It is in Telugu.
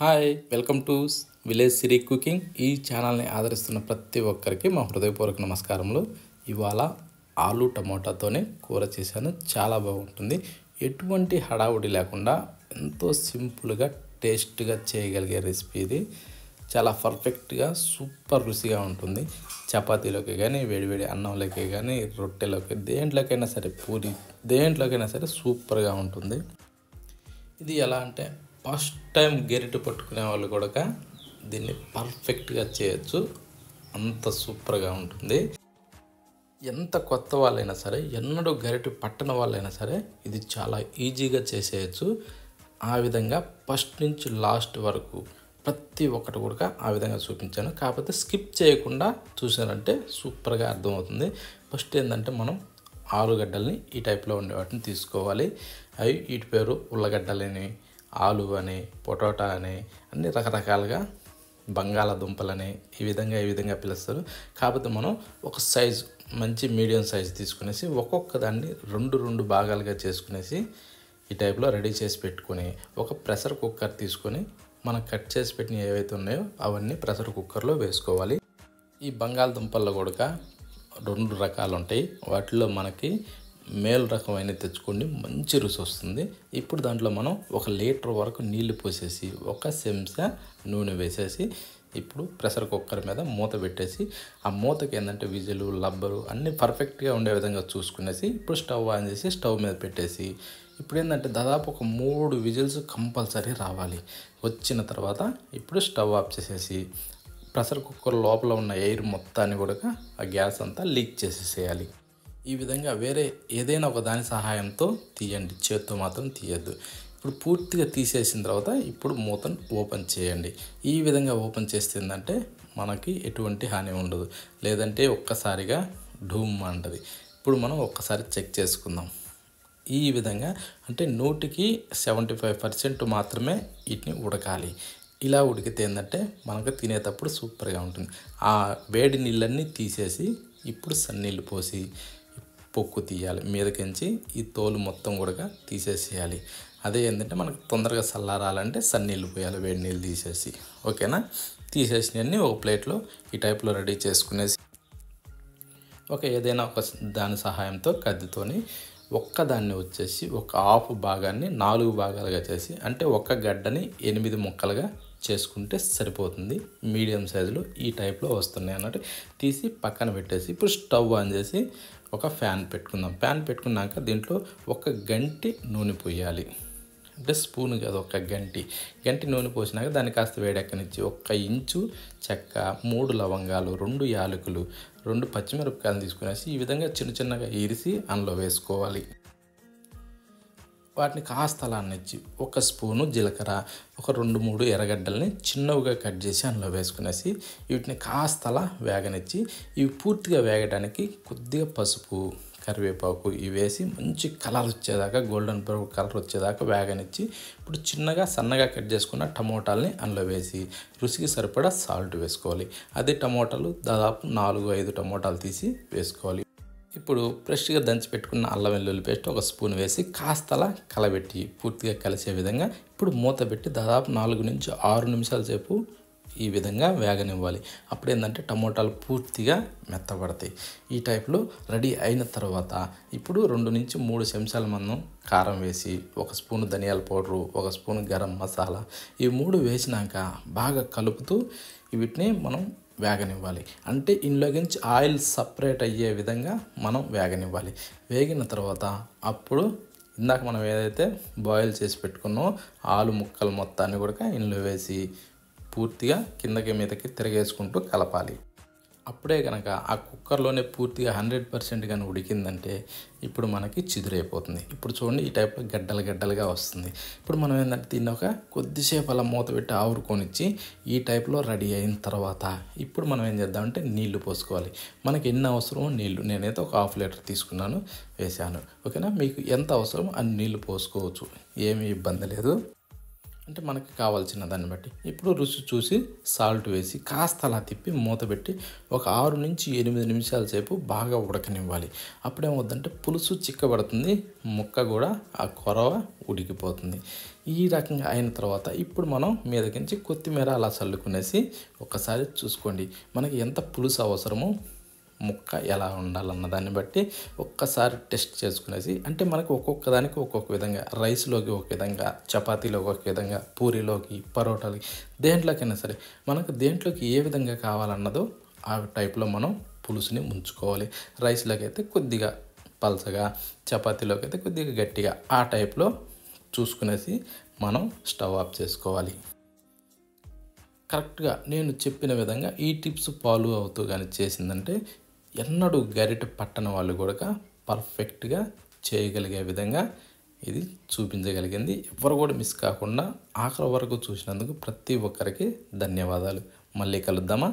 hi welcome to village Siri cooking ఈ ఛానల్ని ఆదరిస్తున్న ప్రతి ఒక్కరికి మా హృదయపూర్వక నమస్కారములు ఇవాళ ఆలు టమోటాతోనే కూర చేశాను చాలా బాగుంటుంది ఎటువంటి హడావుడి లేకుండా ఎంతో సింపుల్గా టేస్ట్గా చేయగలిగే రెసిపీ ఇది చాలా పర్ఫెక్ట్గా సూపర్ రుచిగా ఉంటుంది చపాతీలోకి కానీ వేడివేడి అన్నంలోకి కానీ రొట్టెలోకి దేంట్లోకైనా సరే పూరి దేంట్లోకైనా సరే సూపర్గా ఉంటుంది ఇది ఎలా అంటే ఫస్ట్ టైం గెరిట పట్టుకునే వాళ్ళు కూడా దీన్ని పర్ఫెక్ట్గా చేయొచ్చు అంత సూపర్గా ఉంటుంది ఎంత కొత్త వాళ్ళైనా సరే ఎన్నడూ గరిటి పట్టణ వాళ్ళైనా సరే ఇది చాలా ఈజీగా చేసేయచ్చు ఆ విధంగా ఫస్ట్ నుంచి లాస్ట్ వరకు ప్రతి ఒక్కటి కూడక ఆ విధంగా చూపించాను కాకపోతే స్కిప్ చేయకుండా చూసారంటే సూపర్గా అర్థమవుతుంది ఫస్ట్ ఏంటంటే మనం ఆలుగడ్డల్ని ఈ టైప్లో ఉండే వాటిని తీసుకోవాలి అవి వీటి పేరు ఉల్లగడ్డలని ఆలు అని పొటాటా అని అన్ని రకరకాలుగా బంగాళాదుంపలని ఈ విధంగా ఈ విధంగా పిలుస్తారు కాకపోతే మనం ఒక సైజు మంచి మీడియం సైజు తీసుకునేసి ఒక్కొక్క దాన్ని రెండు రెండు భాగాలుగా చేసుకునేసి ఈ టైప్లో రెడీ చేసి పెట్టుకొని ఒక ప్రెషర్ కుక్కర్ తీసుకొని మనం కట్ చేసి పెట్టిన ఏవైతే ఉన్నాయో అవన్నీ ప్రెషర్ కుక్కర్లో వేసుకోవాలి ఈ బంగాళదుంపల్లో కూడా రెండు రకాలు ఉంటాయి వాటిలో మనకి మేల్ రకమైన తెచ్చుకోండి మంచి రుచి వస్తుంది ఇప్పుడు దాంట్లో మనం ఒక లీటర్ వరకు నీళ్లు పోసేసి ఒక చెంచా నూనె వేసేసి ఇప్పుడు ప్రెషర్ కుక్కర్ మీద మూత పెట్టేసి ఆ మూతకి ఏంటంటే విజులు లబ్బరు అన్నీ పర్ఫెక్ట్గా ఉండే విధంగా చూసుకునేసి ఇప్పుడు స్టవ్ ఆన్ చేసి స్టవ్ మీద పెట్టేసి ఇప్పుడు ఏంటంటే దాదాపు ఒక మూడు విజిల్స్ కంపల్సరీ రావాలి వచ్చిన తర్వాత ఇప్పుడు స్టవ్ ఆఫ్ చేసేసి ప్రెషర్ కుక్కర్ లోపల ఉన్న ఎయిర్ మొత్తాన్ని కూడా ఆ గ్యాస్ అంతా లీక్ చేసేసేయాలి ఈ విధంగా వేరే ఏదైనా ఒక దాని సహాయంతో తీయండి చేత్తో మాత్రం తీయద్దు ఇప్పుడు పూర్తిగా తీసేసిన తర్వాత ఇప్పుడు మూతను ఓపెన్ చేయండి ఈ విధంగా ఓపెన్ చేస్తుందంటే ఏంటంటే మనకి ఎటువంటి హాని ఉండదు లేదంటే ఒక్కసారిగా ఢూమ్ అంటది ఇప్పుడు మనం ఒక్కసారి చెక్ చేసుకుందాం ఈ విధంగా అంటే నూటికి సెవెంటీ ఫైవ్ పర్సెంట్ మాత్రమే వీటిని ఉడకాలి ఇలా ఉడికితే ఏంటంటే మనకు తినేటప్పుడు సూపర్గా ఉంటుంది ఆ వేడి నీళ్ళన్నీ తీసేసి ఇప్పుడు సన్నీళ్ళు పోసి పొక్కు తీయాలి మీదకించి ఈ తోలు మొత్తం కూడా తీసేసేయాలి అదే ఏంటంటే మనకు తొందరగా చల్లారాలంటే సన్నీళ్ళు పోయాలి వేడి నీళ్ళు తీసేసి ఓకేనా తీసేసినవన్నీ ఒక ప్లేట్లో ఈ టైప్లో రెడీ చేసుకునేసి ఒక ఏదైనా ఒక దాని సహాయంతో కద్దితోని ఒక్కదాన్ని వచ్చేసి ఒక హాఫ్ భాగాన్ని నాలుగు భాగాలుగా చేసి అంటే ఒక్క గడ్డని ఎనిమిది ముక్కలుగా చేసుకుంటే సరిపోతుంది మీడియం సైజులో ఈ టైప్లో వస్తున్నాయి అన్నట్టు తీసి పక్కన పెట్టేసి ఇప్పుడు స్టవ్ ఆన్ చేసి ఒక ఫ్యాన్ పెట్టుకుందాం ఫ్యాన్ పెట్టుకున్నాక దీంట్లో ఒక గంటి నూనె పోయాలి అంటే స్పూన్ కాదు ఒక గంటి గంటి నూనె పోసినాక దాన్ని కాస్త వేడెక్కనిచ్చి ఒక్క ఇంచు చెక్క మూడు లవంగాలు రెండు యాలకులు రెండు పచ్చిమిరపకాయలు తీసుకునేసి ఈ విధంగా చిన్న చిన్నగా ఇరిసి అందులో వేసుకోవాలి వాటిని కాస్త అలా నచ్చి ఒక స్పూను జీలకర్ర ఒక రెండు మూడు ఎర్రగడ్డల్ని చిన్నవిగా కట్ చేసి అందులో వేసుకునేసి వీటిని కాస్త అలా వేగనిచ్చి ఇవి పూర్తిగా వేగడానికి కొద్దిగా పసుపు కరివేపాకు ఇవి వేసి మంచి కలర్ వచ్చేదాకా గోల్డెన్ బ్రౌన్ కలర్ వచ్చేదాకా వేగనిచ్చి ఇప్పుడు చిన్నగా సన్నగా కట్ చేసుకున్న టమోటాలని అందులో వేసి రుచికి సరిపడా సాల్ట్ వేసుకోవాలి అదే టమోటాలు దాదాపు నాలుగు ఐదు టమోటాలు తీసి వేసుకోవాలి ఇప్పుడు ఫ్రెష్గా దంచి పెట్టుకున్న అల్లం వెల్లుల్లి పేస్ట్ ఒక స్పూన్ వేసి కాస్తలా కలబెట్టి పూర్తిగా కలిసే విధంగా ఇప్పుడు మూత పెట్టి దాదాపు నాలుగు నుంచి ఆరు నిమిషాల సేపు ఈ విధంగా వేగనివ్వాలి అప్పుడేందంటే టమోటాలు పూర్తిగా మెత్తబడతాయి ఈ టైప్లో రెడీ అయిన తర్వాత ఇప్పుడు రెండు నుంచి మూడు చెంచాల మనం కారం వేసి ఒక స్పూన్ ధనియాల పౌడరు ఒక స్పూన్ గరం మసాలా ఈ మూడు వేసినాక బాగా కలుపుతూ వీటిని మనం వేగనివ్వాలి అంటే నుంచి ఆయిల్ సపరేట్ అయ్యే విధంగా మనం వేగనివ్వాలి వేగిన తర్వాత అప్పుడు ఇందాక మనం ఏదైతే బాయిల్ చేసి పెట్టుకున్నామో ఆలు ముక్కలు మొత్తాన్ని కూడా ఇందులో వేసి పూర్తిగా కిందకి మీదకి తిరగేసుకుంటూ కలపాలి అప్పుడే కనుక ఆ కుక్కర్లోనే పూర్తిగా హండ్రెడ్ పర్సెంట్ కానీ ఉడికిందంటే ఇప్పుడు మనకి చిదురైపోతుంది ఇప్పుడు చూడండి ఈ టైప్లో గడ్డలు గడ్డలుగా వస్తుంది ఇప్పుడు మనం ఏంటంటే దీన్ని ఒక కొద్దిసేపు అలా మూత పెట్టి ఆవురుకొనిచ్చి ఈ టైప్లో రెడీ అయిన తర్వాత ఇప్పుడు మనం ఏం చేద్దామంటే నీళ్లు పోసుకోవాలి మనకి ఎన్ని అవసరమో నీళ్లు నేనైతే ఒక హాఫ్ లీటర్ తీసుకున్నాను వేశాను ఓకేనా మీకు ఎంత అవసరమో అన్ని నీళ్లు పోసుకోవచ్చు ఏమీ ఇబ్బంది లేదు అంటే మనకి కావాల్సిన దాన్ని బట్టి ఇప్పుడు రుచి చూసి సాల్ట్ వేసి కాస్త అలా తిప్పి మూత పెట్టి ఒక ఆరు నుంచి ఎనిమిది నిమిషాల సేపు బాగా ఉడకనివ్వాలి అప్పుడేమవుతుందంటే పులుసు చిక్కబడుతుంది ముక్క కూడా ఆ కొరవ ఉడికిపోతుంది ఈ రకంగా అయిన తర్వాత ఇప్పుడు మనం మీదకించి కొత్తిమీర అలా చల్లుకునేసి ఒకసారి చూసుకోండి మనకి ఎంత పులుసు అవసరమో ముక్క ఎలా ఉండాలన్న దాన్ని బట్టి ఒక్కసారి టెస్ట్ చేసుకునేసి అంటే మనకు ఒక్కొక్క దానికి ఒక్కొక్క విధంగా రైస్లోకి ఒక విధంగా చపాతీలోకి ఒక విధంగా పూరీలోకి పరోటాలకి దేంట్లోకైనా సరే మనకు దేంట్లోకి ఏ విధంగా కావాలన్నదో ఆ టైప్లో మనం పులుసుని ఉంచుకోవాలి రైస్లోకి అయితే కొద్దిగా పలసగా చపాతీలోకి అయితే కొద్దిగా గట్టిగా ఆ టైప్లో చూసుకునేసి మనం స్టవ్ ఆఫ్ చేసుకోవాలి కరెక్ట్గా నేను చెప్పిన విధంగా ఈ టిప్స్ ఫాలో అవుతూ కానీ చేసిందంటే ఎన్నడూ గరిట పట్టణ వాళ్ళు కూడా పర్ఫెక్ట్గా చేయగలిగే విధంగా ఇది చూపించగలిగింది ఎవరు కూడా మిస్ కాకుండా ఆఖరి వరకు చూసినందుకు ప్రతి ఒక్కరికి ధన్యవాదాలు మళ్ళీ కలుద్దామా